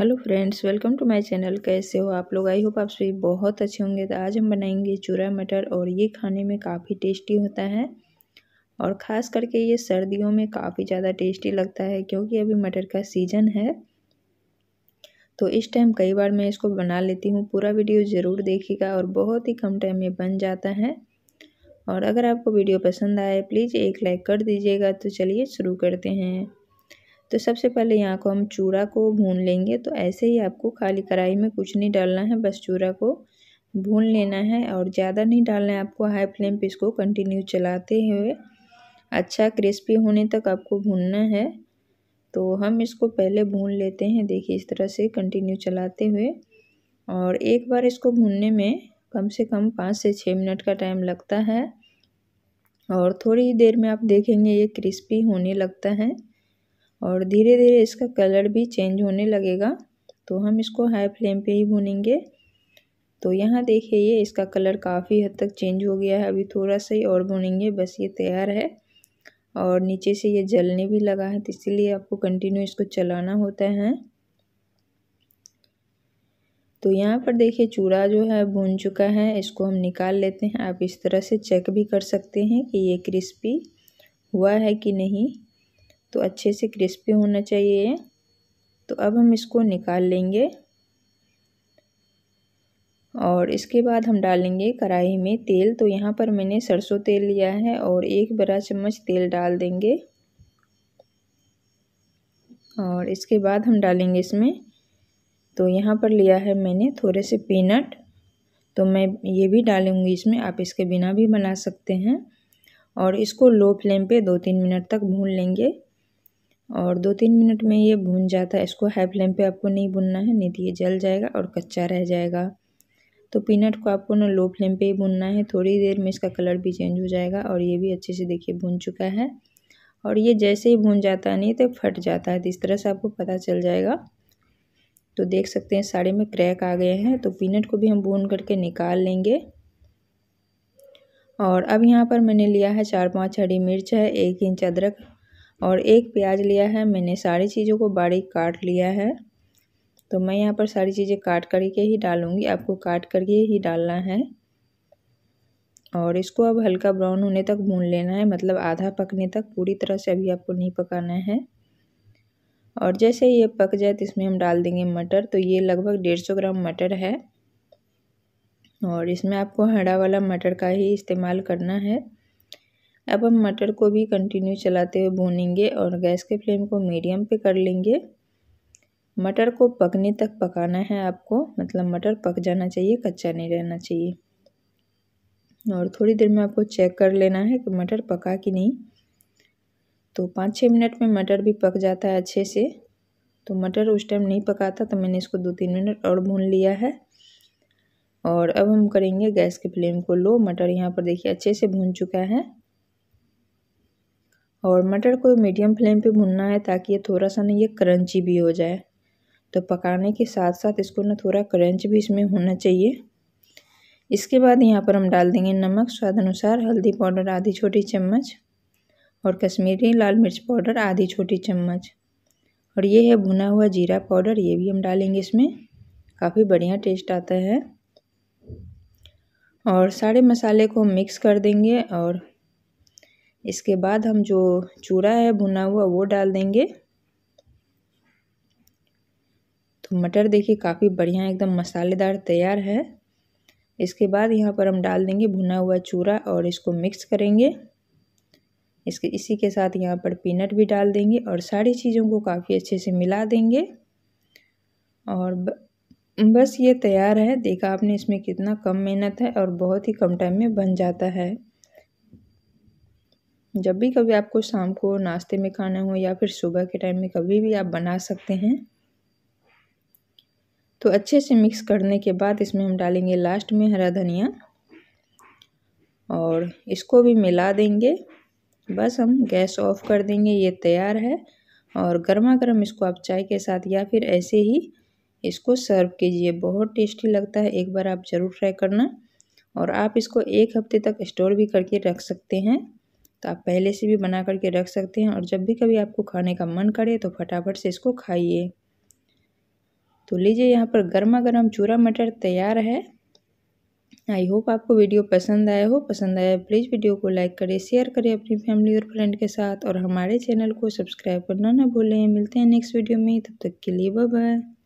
hello friends welcome to my channel कैसे हो आप लोग आई होप आप सभी बहुत अच्छे होंगे तो आज हम बनाएंगे चूरा मटर और ये खाने में काफ़ी टेस्टी होता है और ख़ास करके ये सर्दियों में काफ़ी ज़्यादा टेस्टी लगता है क्योंकि अभी मटर का सीज़न है तो इस टाइम कई बार मैं इसको बना लेती हूँ पूरा वीडियो ज़रूर देखेगा और बहुत ही कम टाइम में बन जाता है और अगर आपको वीडियो पसंद आए प्लीज़ एक लाइक कर दीजिएगा तो चलिए शुरू करते हैं तो सबसे पहले यहाँ को हम चूड़ा को भून लेंगे तो ऐसे ही आपको खाली कढ़ाई में कुछ नहीं डालना है बस चूड़ा को भून लेना है और ज़्यादा नहीं डालना है आपको हाई फ्लेम पे इसको कंटिन्यू चलाते हुए अच्छा क्रिस्पी होने तक आपको भूनना है तो हम इसको पहले भून लेते हैं देखिए इस तरह से कंटिन्यू चलाते हुए और एक बार इसको भूनने में कम से कम पाँच से छः मिनट का टाइम लगता है और थोड़ी ही देर में आप देखेंगे ये क्रिस्पी होने लगता है और धीरे धीरे इसका कलर भी चेंज होने लगेगा तो हम इसको हाई फ्लेम पे ही भूनेंगे तो यहाँ देखिए ये इसका कलर काफ़ी हद तक चेंज हो गया है अभी थोड़ा सा ही और भूनेंगे बस ये तैयार है और नीचे से ये जलने भी लगा है तो इसीलिए आपको कंटिन्यू इसको चलाना होता है तो यहाँ पर देखिए चूड़ा जो है भून चुका है इसको हम निकाल लेते हैं आप इस तरह से चेक भी कर सकते हैं कि ये क्रिस्पी हुआ है कि नहीं तो अच्छे से क्रिस्पी होना चाहिए तो अब हम इसको निकाल लेंगे और इसके बाद हम डालेंगे कढ़ाई में तेल तो यहाँ पर मैंने सरसों तेल लिया है और एक बड़ा चम्मच तेल डाल देंगे और इसके बाद हम डालेंगे इसमें तो यहाँ पर लिया है मैंने थोड़े से पीनट तो मैं ये भी डालूँगी इसमें आप इसके बिना भी बना सकते हैं और इसको लो फ्लेम पे दो तीन मिनट तक भून लेंगे और दो तीन मिनट में ये भून जाता है इसको हाई फ्लेम पे आपको नहीं भूनना है नहीं तो ये जल जाएगा और कच्चा रह जाएगा तो पीनट को आपको ना लो फ्लेम पे ही भूनना है थोड़ी देर में इसका कलर भी चेंज हो जाएगा और ये भी अच्छे से देखिए भून चुका है और ये जैसे ही भून जाता है नहीं तो फट जाता है तो इस तरह से आपको पता चल जाएगा तो देख सकते हैं साड़ी में क्रैक आ गए हैं तो पीनट को भी हम भून करके निकाल लेंगे और अब यहाँ पर मैंने लिया है चार पाँच हरी मिर्च है एक इंच अदरक और एक प्याज लिया है मैंने सारी चीज़ों को बारीक काट लिया है तो मैं यहाँ पर सारी चीज़ें काट करके ही डालूँगी आपको काट करके ही डालना है और इसको अब हल्का ब्राउन होने तक भून लेना है मतलब आधा पकने तक पूरी तरह से अभी आपको नहीं पकाना है और जैसे ये पक जाए तो इसमें हम डाल देंगे मटर तो ये लगभग डेढ़ सौ ग्राम मटर है और इसमें आपको हरा वाला मटर का ही इस्तेमाल करना है अब हम मटर को भी कंटिन्यू चलाते हुए भूनेंगे और गैस के फ्लेम को मीडियम पे कर लेंगे मटर को पकने तक पकाना है आपको मतलब मटर पक जाना चाहिए कच्चा नहीं रहना चाहिए और थोड़ी देर में आपको चेक कर लेना है कि मटर पका कि नहीं तो पाँच छः मिनट में मटर भी पक जाता है अच्छे से तो मटर उस टाइम नहीं पका था तो मैंने इसको दो तीन मिनट और भून लिया है और अब हम करेंगे गैस के फ्लेम को लो मटर यहाँ पर देखिए अच्छे से भून चुका है और मटर को मीडियम फ्लेम पे भुनना है ताकि ये थोड़ा सा ना ये क्रंची भी हो जाए तो पकाने के साथ साथ इसको ना थोड़ा क्रंच भी इसमें होना चाहिए इसके बाद यहाँ पर हम डाल देंगे नमक स्वाद अनुसार हल्दी पाउडर आधी छोटी चम्मच और कश्मीरी लाल मिर्च पाउडर आधी छोटी चम्मच और ये है भुना हुआ जीरा पाउडर ये भी हम डालेंगे इसमें काफ़ी बढ़िया टेस्ट आता है और सारे मसाले को हम मिक्स कर देंगे और इसके बाद हम जो चूरा है भुना हुआ वो डाल देंगे तो मटर देखिए काफ़ी बढ़िया एकदम मसालेदार तैयार है इसके बाद यहाँ पर हम डाल देंगे भुना हुआ चूरा और इसको मिक्स करेंगे इसके इसी के साथ यहाँ पर पीनट भी डाल देंगे और सारी चीज़ों को काफ़ी अच्छे से मिला देंगे और बस ये तैयार है देखा आपने इसमें कितना कम मेहनत है और बहुत ही कम टाइम में बन जाता है जब भी कभी आपको शाम को नाश्ते में खाना हो या फिर सुबह के टाइम में कभी भी आप बना सकते हैं तो अच्छे से मिक्स करने के बाद इसमें हम डालेंगे लास्ट में हरा धनिया और इसको भी मिला देंगे बस हम गैस ऑफ कर देंगे ये तैयार है और गर्मा गर्म इसको आप चाय के साथ या फिर ऐसे ही इसको सर्व कीजिए बहुत टेस्टी लगता है एक बार आप ज़रूर ट्राई करना और आप इसको एक हफ्ते तक स्टोर भी करके रख सकते हैं तो आप पहले से भी बना करके रख सकते हैं और जब भी कभी आपको खाने का मन करे तो फटाफट से इसको खाइए तो लीजिए यहाँ पर गर्मा गर्म चूरा मटर तैयार है आई होप आपको वीडियो पसंद आया हो पसंद आया प्लीज़ वीडियो को लाइक करें शेयर करें अपनी फैमिली और फ्रेंड के साथ और हमारे चैनल को सब्सक्राइब करना ना भूलें मिलते हैं नेक्स्ट वीडियो में तब तक के लिए बाय